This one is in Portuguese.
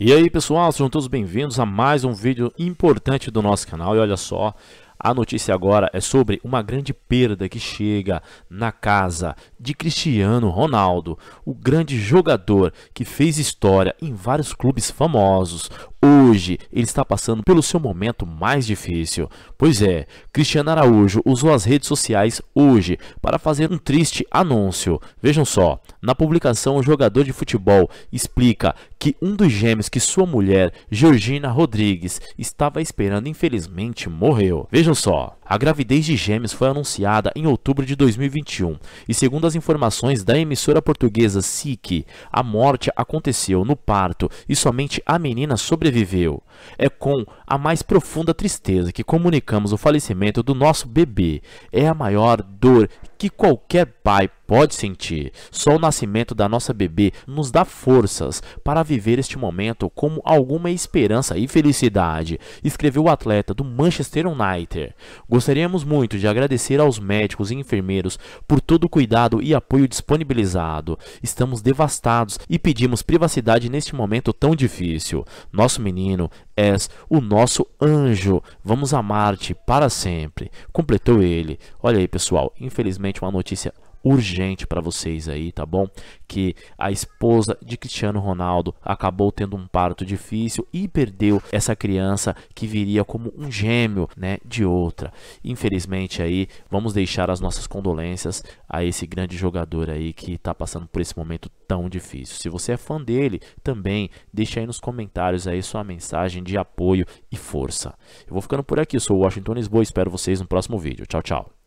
E aí pessoal, sejam todos bem-vindos a mais um vídeo importante do nosso canal e olha só, a notícia agora é sobre uma grande perda que chega na casa de Cristiano Ronaldo, o grande jogador que fez história em vários clubes famosos hoje ele está passando pelo seu momento mais difícil. Pois é, Cristiano Araújo usou as redes sociais hoje para fazer um triste anúncio. Vejam só, na publicação o jogador de futebol explica que um dos gêmeos que sua mulher, Georgina Rodrigues, estava esperando infelizmente morreu. Vejam só. A gravidez de gêmeos foi anunciada em outubro de 2021 e, segundo as informações da emissora portuguesa SIC, a morte aconteceu no parto e somente a menina sobreviveu. É com a mais profunda tristeza que comunicamos o falecimento do nosso bebê. É a maior dor que qualquer pai pode sentir. Só o nascimento da nossa bebê nos dá forças para viver este momento como alguma esperança e felicidade, escreveu o atleta do Manchester United. Gostaríamos muito de agradecer aos médicos e enfermeiros por todo o cuidado e apoio disponibilizado. Estamos devastados e pedimos privacidade neste momento tão difícil. Nosso menino és o nosso anjo. Vamos a Marte para sempre. Completou ele. Olha aí, pessoal. Infelizmente, uma notícia urgente para vocês aí, tá bom? Que a esposa de Cristiano Ronaldo acabou tendo um parto difícil e perdeu essa criança que viria como um gêmeo, né, de outra. Infelizmente aí, vamos deixar as nossas condolências a esse grande jogador aí que está passando por esse momento tão difícil. Se você é fã dele, também deixa aí nos comentários aí sua mensagem de apoio e força. Eu vou ficando por aqui, Eu sou o Washington Lisboa, espero vocês no próximo vídeo. Tchau, tchau.